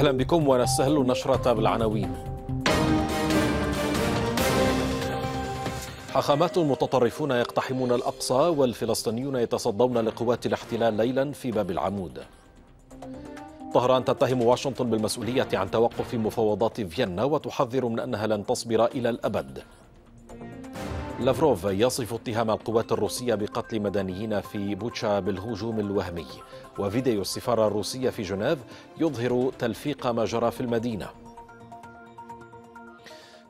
أهلا بكم ونستهل النشرة بالعناوين حاخامات متطرفون يقتحمون الأقصى والفلسطينيون يتصدون لقوات الاحتلال ليلا في باب العمود طهران تتهم واشنطن بالمسؤولية عن توقف مفاوضات فيينا وتحذر من أنها لن تصبر إلى الأبد لافروف يصف اتهام القوات الروسية بقتل مدنيين في بوتشا بالهجوم الوهمي وفيديو السفارة الروسية في جنيف يظهر تلفيق ما جرى في المدينة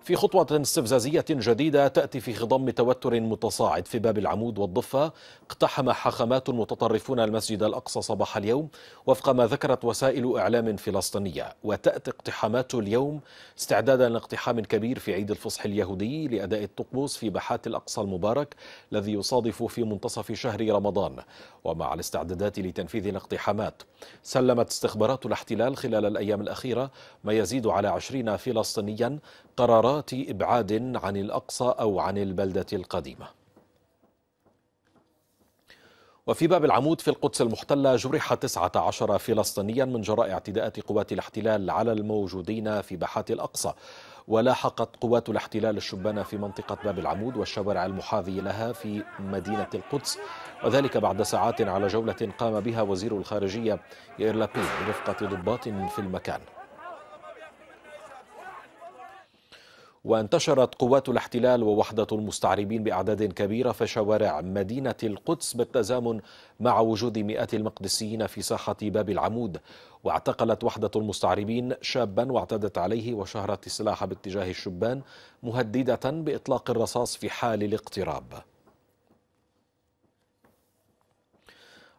في خطوة استفزازية جديدة تأتي في خضم توتر متصاعد في باب العمود والضفة اقتحم حخامات متطرفون المسجد الأقصى صباح اليوم وفق ما ذكرت وسائل إعلام فلسطينية وتأتي اقتحامات اليوم استعدادا لاقتحام كبير في عيد الفصح اليهودي لأداء الطقوس في باحات الأقصى المبارك الذي يصادف في منتصف شهر رمضان ومع الاستعدادات لتنفيذ الاقتحامات سلمت استخبارات الاحتلال خلال الأيام الأخيرة ما يزيد على عشرين فلسطينيا قرارات إبعاد عن الأقصى أو عن البلدة القديمة وفي باب العمود في القدس المحتلة جرح 19 فلسطينيا من جراء اعتداءات قوات الاحتلال على الموجودين في باحات الأقصى ولاحقت قوات الاحتلال الشبان في منطقة باب العمود والشوارع المحاذي لها في مدينة القدس وذلك بعد ساعات على جولة قام بها وزير الخارجية يير لابيد برفقة ضباط في المكان وانتشرت قوات الاحتلال ووحدة المستعربين بأعداد كبيرة في شوارع مدينة القدس بالتزامن مع وجود مئات المقدسيين في ساحة باب العمود واعتقلت وحدة المستعربين شابا واعتدت عليه وشهرت السلاح باتجاه الشبان مهددة بإطلاق الرصاص في حال الاقتراب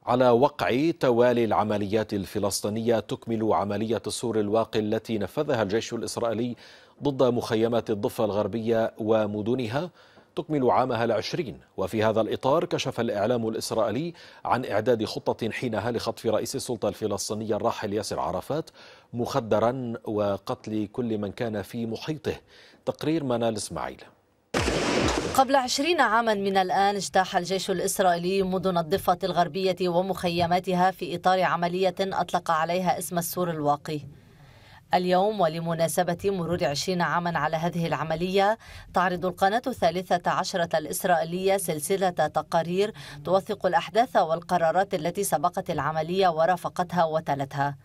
على وقع توالي العمليات الفلسطينية تكمل عملية السور الواقي التي نفذها الجيش الإسرائيلي ضد مخيمات الضفة الغربية ومدنها تكمل عامها العشرين وفي هذا الإطار كشف الإعلام الإسرائيلي عن إعداد خطة حينها لخطف رئيس السلطة الفلسطينية الراحل ياسر عرفات مخدرا وقتل كل من كان في محيطه تقرير منال إسماعيل قبل عشرين عاما من الآن اجتاح الجيش الإسرائيلي مدن الضفة الغربية ومخيماتها في إطار عملية أطلق عليها اسم السور الواقي اليوم ولمناسبة مرور عشرين عاما على هذه العملية تعرض القناة الثالثة عشرة الإسرائيلية سلسلة تقارير توثق الأحداث والقرارات التي سبقت العملية ورافقتها وتلتها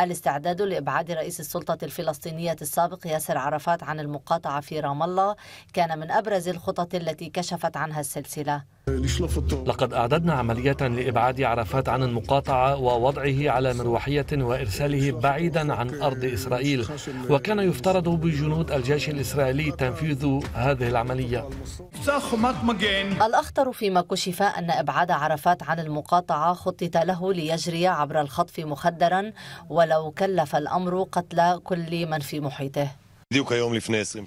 الاستعداد لإبعاد رئيس السلطة الفلسطينية السابق ياسر عرفات عن المقاطعة في رام الله كان من أبرز الخطط التي كشفت عنها السلسلة لقد أعددنا عملية لإبعاد عرفات عن المقاطعة ووضعه على مروحية وإرساله بعيدا عن أرض إسرائيل وكان يفترض بجنود الجيش الإسرائيلي تنفيذ هذه العملية الأخطر فيما كشف أن إبعاد عرفات عن المقاطعة خطط له ليجري عبر الخطف مخدرا ولو كلف الأمر قتل كل من في محيطه ذيك يوم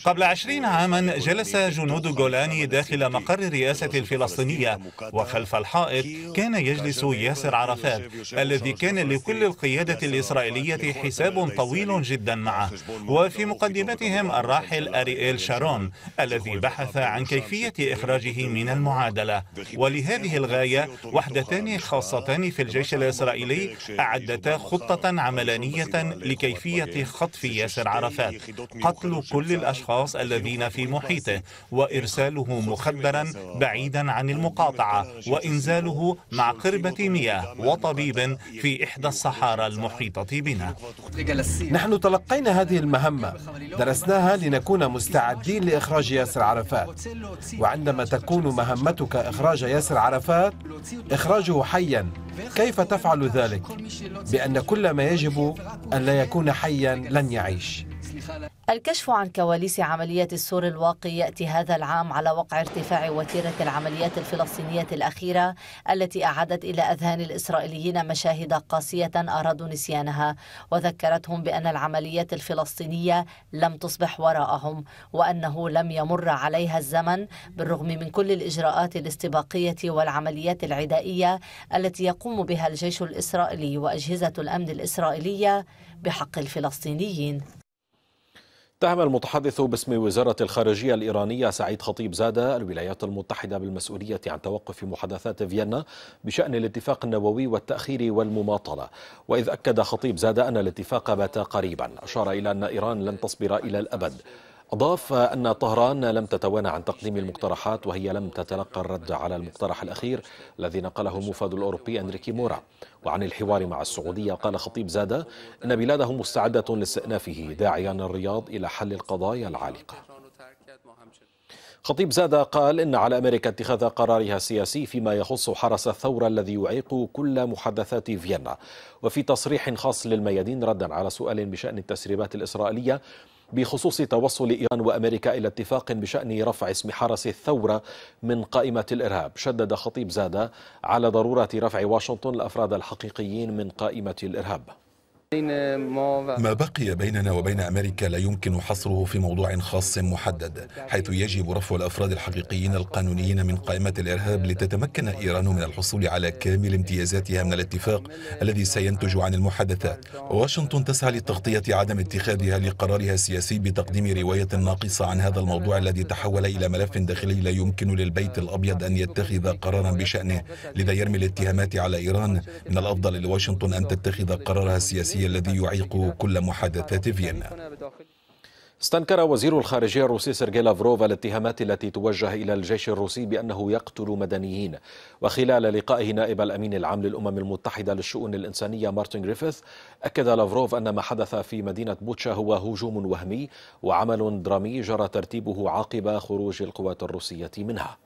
قبل عشرين عاما جلس جنود جولاني داخل مقر الرئاسة الفلسطينية وخلف الحائط كان يجلس ياسر عرفات الذي كان لكل القيادة الإسرائيلية حساب طويل جدا معه وفي مقدمتهم الراحل أريئيل شارون الذي بحث عن كيفية إخراجه من المعادلة ولهذه الغاية وحدتان خاصتان في الجيش الإسرائيلي أعدتا خطة عملانية لكيفية خطف ياسر عرفات وحقل كل الأشخاص الذين في محيطه وإرساله مخدرا بعيدا عن المقاطعة وإنزاله مع قربة مياه وطبيب في إحدى الصحارى المحيطة بنا نحن تلقينا هذه المهمة درسناها لنكون مستعدين لإخراج ياسر عرفات وعندما تكون مهمتك إخراج ياسر عرفات إخراجه حيا كيف تفعل ذلك؟ بأن كل ما يجب أن لا يكون حيا لن يعيش الكشف عن كواليس عملية السور الواقي يأتي هذا العام على وقع ارتفاع وتيرة العمليات الفلسطينية الأخيرة التي أعادت إلى أذهان الإسرائيليين مشاهد قاسية أرادوا نسيانها وذكرتهم بأن العمليات الفلسطينية لم تصبح وراءهم وأنه لم يمر عليها الزمن بالرغم من كل الإجراءات الاستباقية والعمليات العدائية التي يقوم بها الجيش الإسرائيلي وأجهزة الأمن الإسرائيلية بحق الفلسطينيين اتهم المتحدث باسم وزارة الخارجية الإيرانية سعيد خطيب زادة الولايات المتحدة بالمسؤولية عن توقف محادثات فيينا بشأن الاتفاق النووي والتأخير والمماطلة وإذ أكد خطيب زادة أن الاتفاق بات قريبا أشار إلى أن إيران لن تصبر إلى الأبد أضاف أن طهران لم تتوانى عن تقديم المقترحات وهي لم تتلقى الرد على المقترح الأخير الذي نقله المفاد الأوروبي أنريكي مورا وعن الحوار مع السعودية قال خطيب زادة أن بلاده مستعدة لاستئنافه داعيا الرياض إلى حل القضايا العالقة خطيب زادة قال إن على أمريكا اتخاذ قرارها السياسي فيما يخص حرس الثورة الذي يعيق كل محادثات فيينا وفي تصريح خاص للميادين ردا على سؤال بشأن التسريبات الإسرائيلية بخصوص توصل إيران وأمريكا إلى اتفاق بشأن رفع اسم حرس الثورة من قائمة الإرهاب شدد خطيب زادة على ضرورة رفع واشنطن الأفراد الحقيقيين من قائمة الإرهاب ما بقي بيننا وبين امريكا لا يمكن حصره في موضوع خاص محدد حيث يجب رفع الافراد الحقيقيين القانونيين من قائمه الارهاب لتتمكن ايران من الحصول على كامل امتيازاتها من الاتفاق الذي سينتج عن المحادثات واشنطن تسعى لتغطيه عدم اتخاذها لقرارها السياسي بتقديم روايه ناقصه عن هذا الموضوع الذي تحول الى ملف داخلي لا يمكن للبيت الابيض ان يتخذ قرارا بشانه لذا يرمي الاتهامات على ايران من الافضل لواشنطن ان تتخذ قرارها السياسي الروسي الذي يعيق كل محادثات فيينا استنكر وزير الخارجية الروسي سيرجي لافروف الاتهامات التي توجه إلى الجيش الروسي بأنه يقتل مدنيين وخلال لقائه نائب الأمين العام للأمم المتحدة للشؤون الإنسانية مارتن غريفيث أكد لافروف أن ما حدث في مدينة بوتشا هو هجوم وهمي وعمل درامي جرى ترتيبه عقب خروج القوات الروسية منها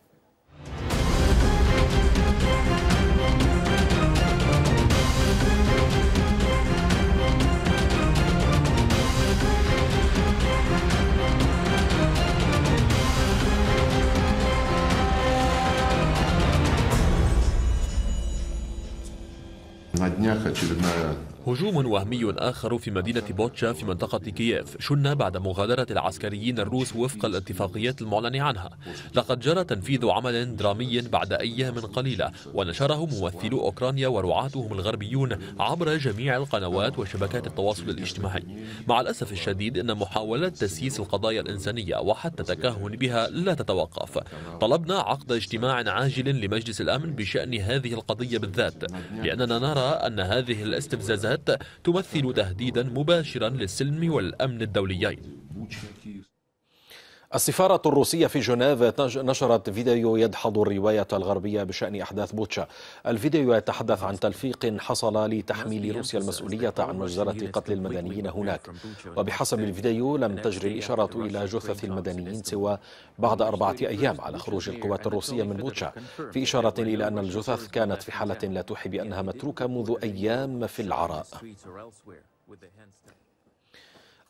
Yeah. هجوم وهمي آخر في مدينة بوتشا في منطقة كييف شن بعد مغادرة العسكريين الروس وفق الاتفاقيات المعلن عنها لقد جرى تنفيذ عمل درامي بعد أيام قليلة ونشره ممثلو أوكرانيا ورعاتهم الغربيون عبر جميع القنوات وشبكات التواصل الاجتماعي مع الأسف الشديد أن محاولات تسييس القضايا الإنسانية وحتى التكهن بها لا تتوقف طلبنا عقد اجتماع عاجل لمجلس الأمن بشأن هذه القضية بالذات لأننا نرى أن هذه الاستفزازات البيانات تمثل تهديدا مباشرا للسلم والأمن الدوليين السفارة الروسية في جنيف نشرت فيديو يدحض الرواية الغربية بشأن أحداث بوتشا الفيديو يتحدث عن تلفيق حصل لتحميل روسيا المسؤولية عن مجزرة قتل المدنيين هناك وبحسب الفيديو لم تجري الإشارة إلى جثث المدنيين سوى بعد أربعة أيام على خروج القوات الروسية من بوتشا في إشارة إلى أن الجثث كانت في حالة لا توحي بأنها متروكة منذ أيام في العراء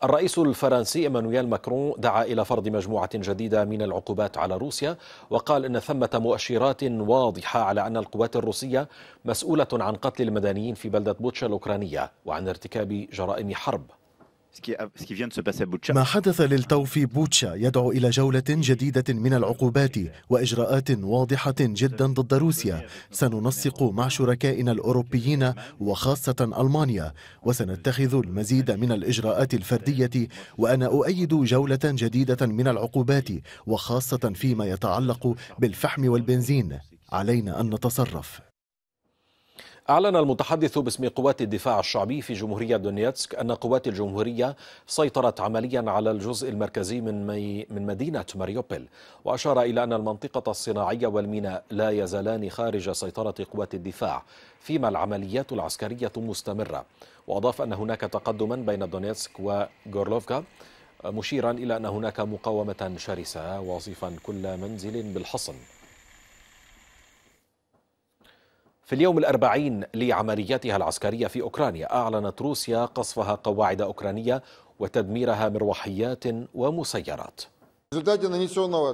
الرئيس الفرنسي ايمانويل ماكرون دعا الى فرض مجموعه جديده من العقوبات على روسيا وقال ان ثمه مؤشرات واضحه على ان القوات الروسيه مسؤوله عن قتل المدنيين في بلده بوتشا الاوكرانيه وعن ارتكاب جرائم حرب ما حدث للتو في بوتشا يدعو إلى جولة جديدة من العقوبات وإجراءات واضحة جدا ضد روسيا سننسق مع شركائنا الأوروبيين وخاصة ألمانيا وسنتخذ المزيد من الإجراءات الفردية وأنا أؤيد جولة جديدة من العقوبات وخاصة فيما يتعلق بالفحم والبنزين علينا أن نتصرف أعلن المتحدث باسم قوات الدفاع الشعبي في جمهورية دونيتسك أن قوات الجمهورية سيطرت عمليا على الجزء المركزي من مي من مدينة ماريوبل وأشار إلى أن المنطقة الصناعية والميناء لا يزالان خارج سيطرة قوات الدفاع فيما العمليات العسكرية مستمرة وأضاف أن هناك تقدما بين دونيتسك وغورلوفكا مشيرا إلى أن هناك مقاومة شرسة واصفا كل منزل بالحصن في اليوم الأربعين لعملياتها العسكرية في أوكرانيا أعلنت روسيا قصفها قواعد أوكرانية وتدميرها مروحيات ومسيرات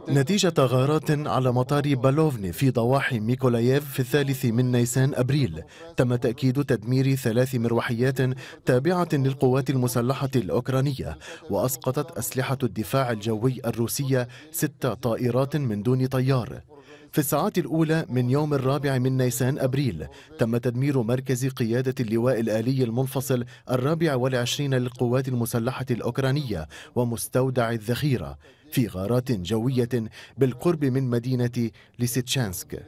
نتيجة غارات على مطار بالوفني في ضواحي ميكولايف في الثالث من نيسان أبريل تم تأكيد تدمير ثلاث مروحيات تابعة للقوات المسلحة الأوكرانية وأسقطت أسلحة الدفاع الجوي الروسية ست طائرات من دون طيار في الساعات الأولى من يوم الرابع من نيسان أبريل تم تدمير مركز قيادة اللواء الآلي المنفصل الرابع والعشرين للقوات المسلحة الأوكرانية ومستودع الذخيرة في غارات جوية بالقرب من مدينة ليسيتشانسك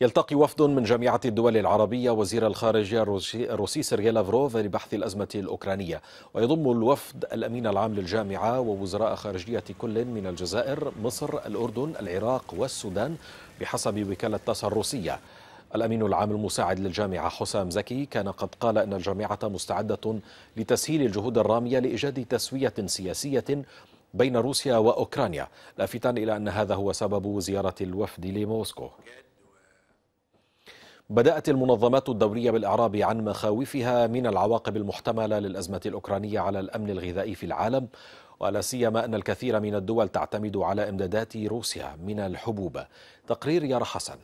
يلتقي وفد من جامعة الدول العربية وزير الخارجية الروسي سيرجي لافروف لبحث الأزمة الأوكرانية ويضم الوفد الأمين العام للجامعة ووزراء خارجية كل من الجزائر مصر الأردن العراق والسودان بحسب وكالة تاس الروسية الأمين العام المساعد للجامعة حسام زكي كان قد قال أن الجامعة مستعدة لتسهيل الجهود الرامية لإيجاد تسوية سياسية بين روسيا وأوكرانيا لافتا إلى أن هذا هو سبب زيارة الوفد لموسكو بدأت المنظمات الدولية بالإعراب عن مخاوفها من العواقب المحتملة للأزمة الأوكرانية على الأمن الغذائي في العالم ولا سيما أن الكثير من الدول تعتمد على إمدادات روسيا من الحبوب تقرير يارا حسن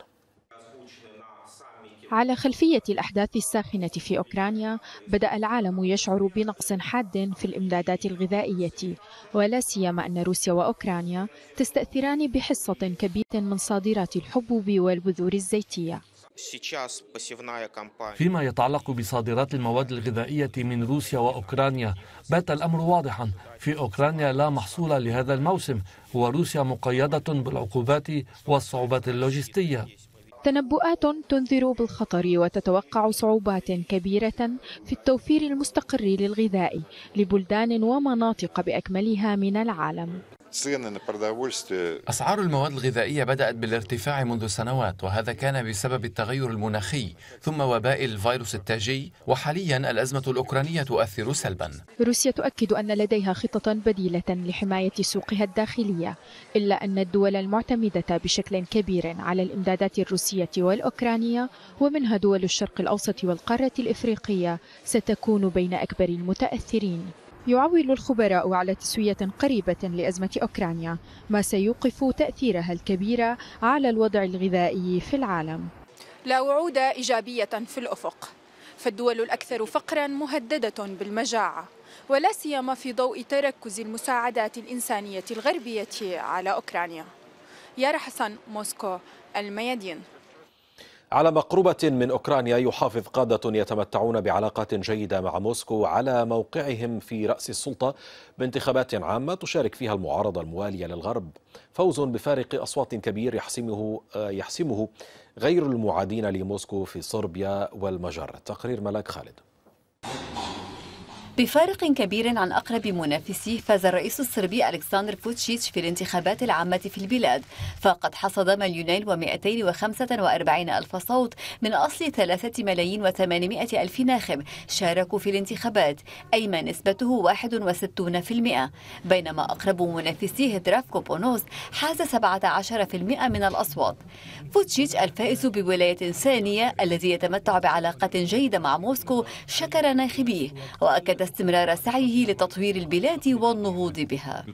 على خلفية الأحداث الساخنة في أوكرانيا بدأ العالم يشعر بنقص حاد في الإمدادات الغذائية ولا سيما أن روسيا وأوكرانيا تستأثران بحصة كبيرة من صادرات الحبوب والبذور الزيتية فيما يتعلق بصادرات المواد الغذائية من روسيا وأوكرانيا بات الأمر واضحا في أوكرانيا لا محصول لهذا الموسم وروسيا مقيدة بالعقوبات والصعوبات اللوجستية تنبؤات تنذر بالخطر وتتوقع صعوبات كبيرة في التوفير المستقر للغذاء لبلدان ومناطق بأكملها من العالم أسعار المواد الغذائية بدأت بالارتفاع منذ سنوات وهذا كان بسبب التغير المناخي ثم وباء الفيروس التاجي وحاليا الأزمة الأوكرانية تؤثر سلبا روسيا تؤكد أن لديها خطة بديلة لحماية سوقها الداخلية إلا أن الدول المعتمدة بشكل كبير على الإمدادات الروسية والأوكرانية ومنها دول الشرق الأوسط والقارة الإفريقية ستكون بين أكبر المتأثرين يعول الخبراء على تسوية قريبة لأزمة أوكرانيا ما سيوقف تأثيرها الكبير على الوضع الغذائي في العالم لا وعود إيجابية في الأفق فالدول الأكثر فقرا مهددة بالمجاعة ولا سيما في ضوء تركز المساعدات الإنسانية الغربية على أوكرانيا يرى حسن موسكو الميادين على مقربة من أوكرانيا يحافظ قادة يتمتعون بعلاقات جيدة مع موسكو على موقعهم في رأس السلطة بانتخابات عامة تشارك فيها المعارضة الموالية للغرب فوز بفارق أصوات كبير يحسمه, يحسمه غير المعادين لموسكو في صربيا والمجر تقرير ملاك خالد بفارق كبير عن أقرب منافسيه فاز الرئيس الصربي ألكسندر فوتشيتش في الانتخابات العامة في البلاد فقد حصد مليونين ومائتين وخمسة وأربعين ألف صوت من أصل ثلاثة ملايين وثمانمائة ألف ناخب شاركوا في الانتخابات أي ما نسبته واحد وستون في المئة بينما أقرب منافسيه درافكو بونوز حاز سبعة عشر في المئة من الأصوات فوتشيتش الفائز بولاية ثانية الذي يتمتع بعلاقة جيدة مع موسكو شكر ناخبيه وأكد واستمرار سعيه لتطوير البلاد والنهوض بها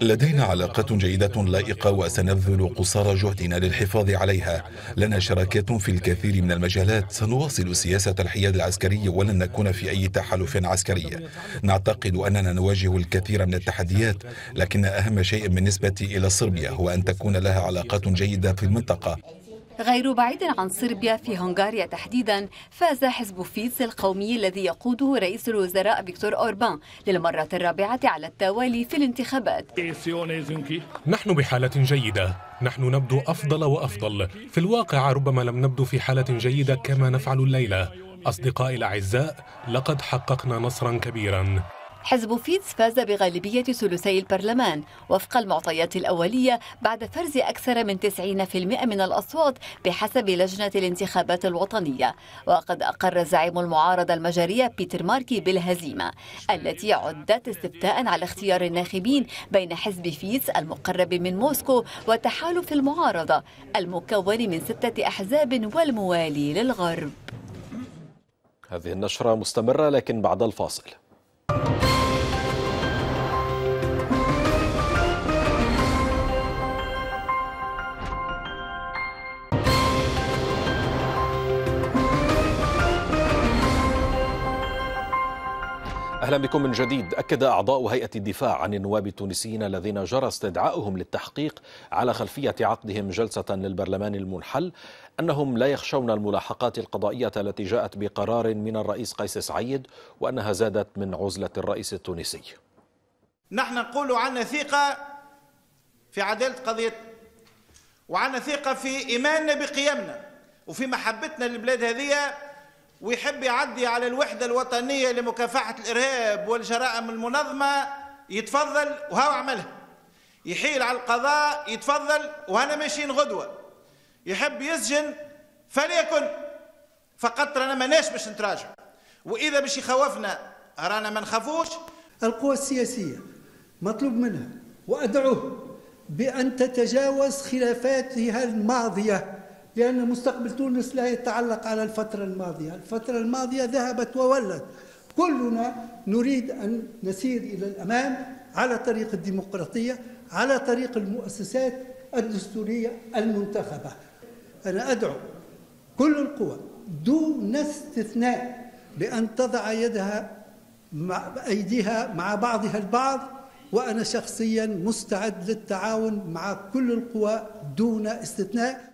لدينا علاقات جيدة لائقة وسنبذل قصارى جهدنا للحفاظ عليها لنا شراكات في الكثير من المجالات سنواصل سياسة الحياد العسكري ولن نكون في أي تحالف عسكري نعتقد أننا نواجه الكثير من التحديات لكن أهم شيء بالنسبة إلى صربيا هو أن تكون لها علاقات جيدة في المنطقة غير بعيد عن صربيا في هنغاريا تحديدا فاز حزب فيتس القومي الذي يقوده رئيس الوزراء فيكتور أوربان للمرة الرابعة على التوالي في الانتخابات نحن بحالة جيدة نحن نبدو أفضل وأفضل في الواقع ربما لم نبدو في حالة جيدة كما نفعل الليلة أصدقائي الأعزاء لقد حققنا نصرا كبيرا حزب فيتس فاز بغالبية ثلثي البرلمان وفق المعطيات الأولية بعد فرز أكثر من 90% من الأصوات بحسب لجنة الانتخابات الوطنية وقد أقر زعيم المعارضة المجرية بيتر ماركي بالهزيمة التي عدت استفتاء على اختيار الناخبين بين حزب فيتس المقرب من موسكو وتحالف المعارضة المكون من ستة أحزاب والموالي للغرب هذه النشرة مستمرة لكن بعد الفاصل أهلا بكم من جديد أكد أعضاء هيئة الدفاع عن النواب التونسيين الذين جرى استدعاؤهم للتحقيق على خلفية عقدهم جلسة للبرلمان المنحل أنهم لا يخشون الملاحقات القضائية التي جاءت بقرار من الرئيس قيس سعيد وأنها زادت من عزلة الرئيس التونسي نحن نقول عنا ثقة في عدالة قضيه وعنا ثقة في إيماننا بقيمنا وفي محبتنا للبلاد هذه ويحب يعدي على الوحدة الوطنية لمكافحة الإرهاب والجرائم المنظمة يتفضل وهو عملها يحيل على القضاء يتفضل وهنا ماشيين غدوة يحب يسجن فليكن فقط رانا ماناش باش نتراجع وإذا باش يخوفنا رانا ما نخافوش القوى السياسية مطلوب منها وأدعوه بأن تتجاوز خلافاتها الماضية لأن مستقبل تونس لا يتعلق على الفترة الماضية الفترة الماضية ذهبت وولت كلنا نريد أن نسير إلى الأمام على طريق الديمقراطية على طريق المؤسسات الدستورية المنتخبة أنا أدعو كل القوى دون استثناء بأن تضع يدها مع أيديها مع بعضها البعض وأنا شخصيا مستعد للتعاون مع كل القوى دون استثناء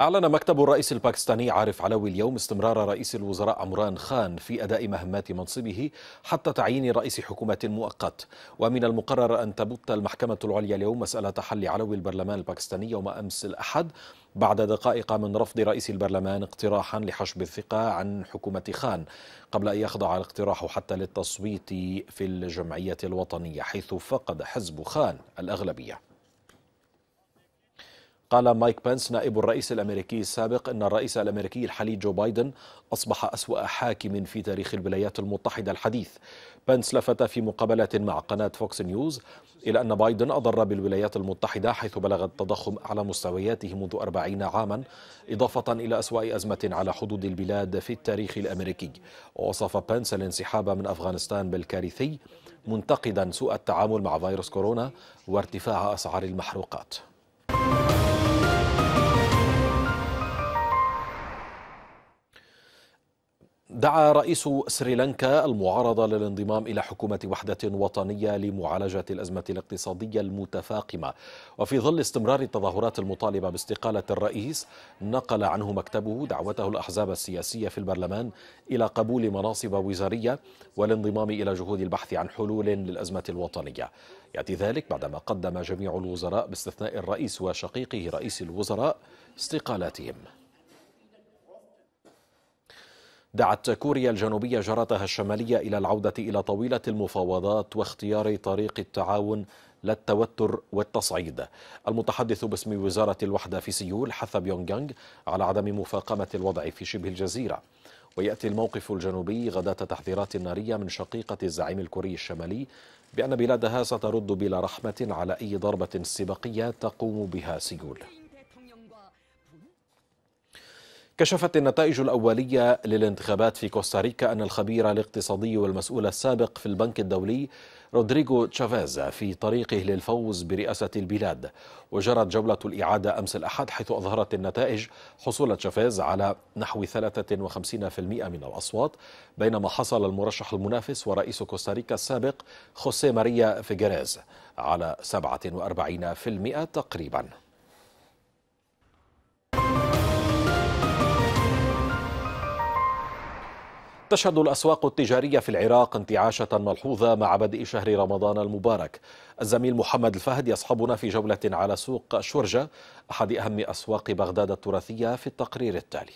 أعلن مكتب الرئيس الباكستاني عارف علوي اليوم استمرار رئيس الوزراء عمران خان في أداء مهمات منصبه حتى تعيين رئيس حكومة مؤقت ومن المقرر أن تبت المحكمة العليا اليوم مسألة حل علوي البرلمان الباكستاني يوم أمس الأحد بعد دقائق من رفض رئيس البرلمان اقتراحا لحشب الثقة عن حكومة خان قبل أن يخضع الاقتراح حتى للتصويت في الجمعية الوطنية حيث فقد حزب خان الأغلبية قال مايك بنس نائب الرئيس الامريكي السابق ان الرئيس الامريكي الحالي جو بايدن اصبح اسوا حاكم في تاريخ الولايات المتحده الحديث بنس لفت في مقابله مع قناه فوكس نيوز الى ان بايدن اضر بالولايات المتحده حيث بلغ التضخم اعلى مستوياته منذ 40 عاما اضافه الى اسوا ازمه على حدود البلاد في التاريخ الامريكي ووصف بنس الانسحاب من افغانستان بالكارثي منتقدا سوء التعامل مع فيروس كورونا وارتفاع اسعار المحروقات دعا رئيس سريلانكا المعارضة للانضمام إلى حكومة وحدة وطنية لمعالجة الأزمة الاقتصادية المتفاقمة وفي ظل استمرار التظاهرات المطالبة باستقالة الرئيس نقل عنه مكتبه دعوته الأحزاب السياسية في البرلمان إلى قبول مناصب وزارية والانضمام إلى جهود البحث عن حلول للأزمة الوطنية يأتي ذلك بعدما قدم جميع الوزراء باستثناء الرئيس وشقيقه رئيس الوزراء استقالاتهم دعت كوريا الجنوبية جارتها الشمالية إلى العودة إلى طويلة المفاوضات واختيار طريق التعاون لا التوتر والتصعيد المتحدث باسم وزارة الوحدة في سيول حث بيونغيانغ على عدم مفاقمة الوضع في شبه الجزيرة ويأتي الموقف الجنوبي غداة تحذيرات نارية من شقيقة الزعيم الكوري الشمالي بأن بلادها سترد بلا رحمة على أي ضربة سباقية تقوم بها سيول كشفت النتائج الأولية للانتخابات في كوستاريكا أن الخبير الاقتصادي والمسؤول السابق في البنك الدولي رودريغو تشافيز في طريقه للفوز برئاسة البلاد وجرت جولة الإعادة أمس الأحد حيث أظهرت النتائج حصول تشافيز على نحو 53% من الأصوات بينما حصل المرشح المنافس ورئيس كوستاريكا السابق خوسيه ماريا فيغيريز على 47% تقريباً تشهد الأسواق التجارية في العراق انتعاشة ملحوظة مع بدء شهر رمضان المبارك الزميل محمد الفهد يصحبنا في جولة على سوق شورجة أحد أهم أسواق بغداد التراثية في التقرير التالي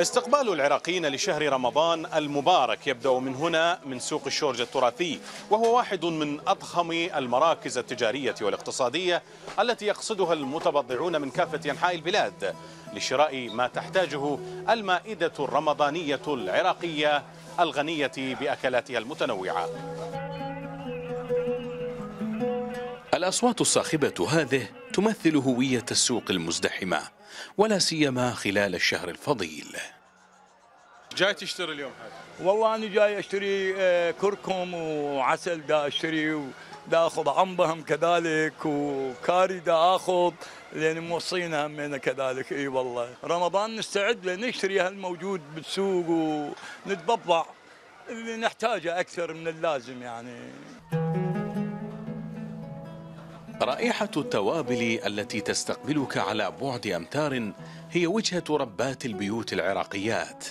استقبال العراقيين لشهر رمضان المبارك يبدأ من هنا من سوق الشورج التراثي وهو واحد من أضخم المراكز التجارية والاقتصادية التي يقصدها المتبضعون من كافة أنحاء البلاد لشراء ما تحتاجه المائدة الرمضانية العراقية الغنية بأكلاتها المتنوعة الأصوات الصاخبة هذه تمثل هوية السوق المزدحمة ولا سيما خلال الشهر الفضيل جاي تشتري اليوم هذا والله انا جاي اشتري آه، كركم وعسل دا اشتري دا اخذ عنبهم كذلك وكاري دا اخذ لان موصينا همينا كذلك اي والله رمضان نستعد لنشتري هالموجود بالسوق ونتبضع اللي نحتاجه اكثر من اللازم يعني رائحة التوابل التي تستقبلك على بعد أمتار هي وجهة ربات البيوت العراقيات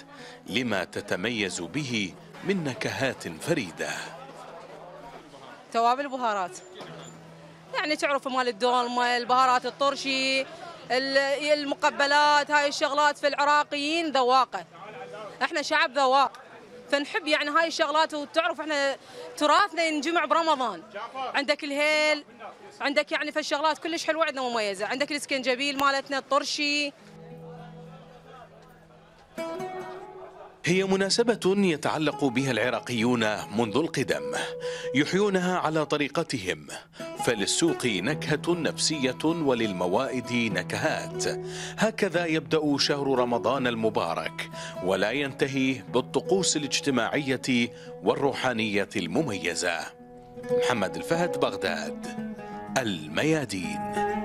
لما تتميز به من نكهات فريدة توابل بهارات يعني تعرف مال الدولمة البهارات الطرشي المقبلات هاي الشغلات في العراقيين ذواقة احنا شعب ذواق فنحب يعني هاي الشغلات وتعرف احنا تراثنا ينجمع برمضان عندك الهيل عندك يعني فالشغلات كلش حلوه عندنا مميزه عندك الاسكنجبيل مالتنا الطرشي هي مناسبة يتعلق بها العراقيون منذ القدم يحيونها على طريقتهم فللسوق نكهة نفسية وللموائد نكهات هكذا يبدأ شهر رمضان المبارك ولا ينتهي بالطقوس الاجتماعية والروحانية المميزة محمد الفهد بغداد الميادين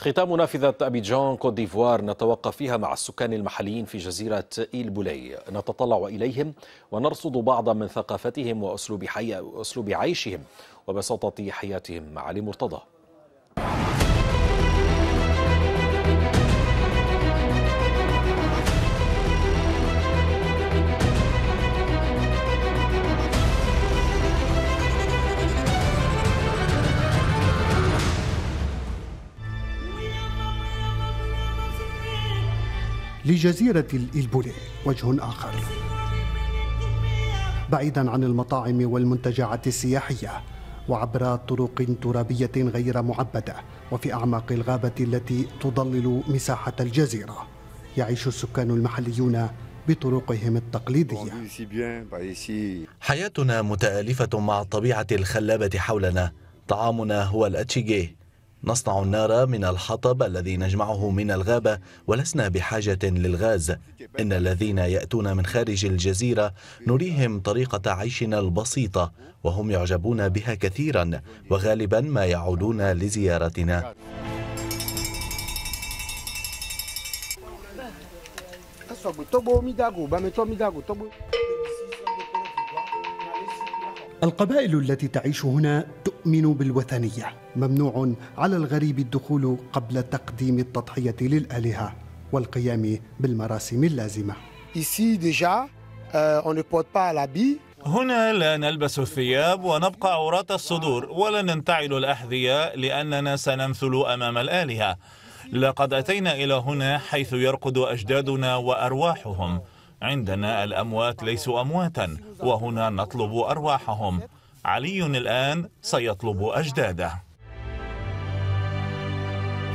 ختام نافذة أبيجان كوت ديفوار نتوقف فيها مع السكان المحليين في جزيرة إيل بولي نتطلع إليهم ونرصد بعضا من ثقافتهم وأسلوب, حي... أسلوب عيشهم وبساطة حياتهم علي مرتضى لجزيرة الإلبولي وجه آخر بعيدا عن المطاعم والمنتجعات السياحية وعبر طرق ترابية غير معبدة وفي أعماق الغابة التي تضلل مساحة الجزيرة يعيش السكان المحليون بطرقهم التقليدية حياتنا متآلفة مع الطبيعة الخلابة حولنا طعامنا هو الأتشيجيه نصنع النار من الحطب الذي نجمعه من الغابة ولسنا بحاجة للغاز إن الذين يأتون من خارج الجزيرة نريهم طريقة عيشنا البسيطة وهم يعجبون بها كثيرا وغالبا ما يعودون لزيارتنا القبائل التي تعيش هنا يؤمن بالوثنيه ممنوع على الغريب الدخول قبل تقديم التضحيه للالهه والقيام بالمراسم اللازمه euh, هنا لا نلبس الثياب ونبقى عورات الصدور ولا ننتعل الأحذية لأننا سنمثل أمام الآلهة لقد أتينا إلى هنا حيث يرقد أجدادنا وأرواحهم عندنا الأموات ليسوا أمواتا وهنا نطلب أرواحهم علي الآن سيطلب أجداده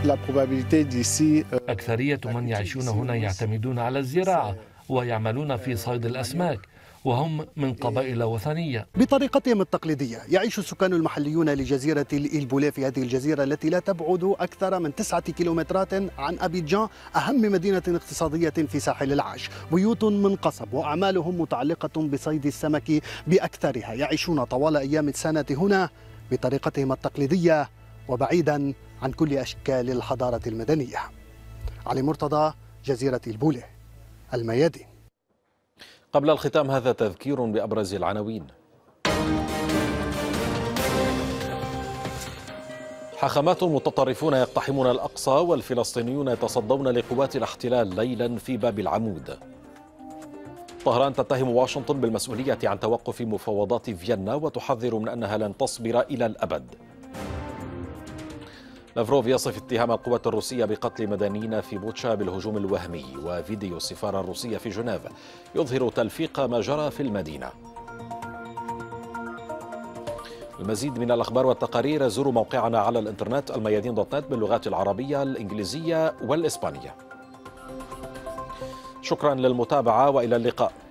euh, أكثرية من يعيشون هنا يعتمدون على الزراعة ويعملون في صيد الأسماك وهم من قبائل وثنية بطريقتهم التقليدية يعيش السكان المحليون لجزيرة البولا في هذه الجزيرة التي لا تبعد أكثر من تسعة كيلومترات عن أبيجان أهم مدينة اقتصادية في ساحل العاج بيوت من قصب وأعمالهم متعلقة بصيد السمك بأكثرها يعيشون طوال أيام السنة هنا بطريقتهم التقليدية وبعيدا عن كل أشكال الحضارة المدنية علي مرتضى جزيرة البوله الميادين قبل الختام هذا تذكير بأبرز العناوين حاخامات متطرفون يقتحمون الأقصى والفلسطينيون يتصدون لقوات الاحتلال ليلا في باب العمود طهران تتهم واشنطن بالمسؤولية عن توقف مفاوضات فيينا وتحذر من أنها لن تصبر إلى الأبد لافروف يصف اتهام القوات الروسية بقتل مدنيين في بوتشا بالهجوم الوهمي وفيديو السفارة الروسية في جنيف يظهر تلفيق ما جرى في المدينة المزيد من الأخبار والتقارير زوروا موقعنا على الإنترنت الميادين دوت نت باللغات العربية الإنجليزية والإسبانية شكرا للمتابعة وإلى اللقاء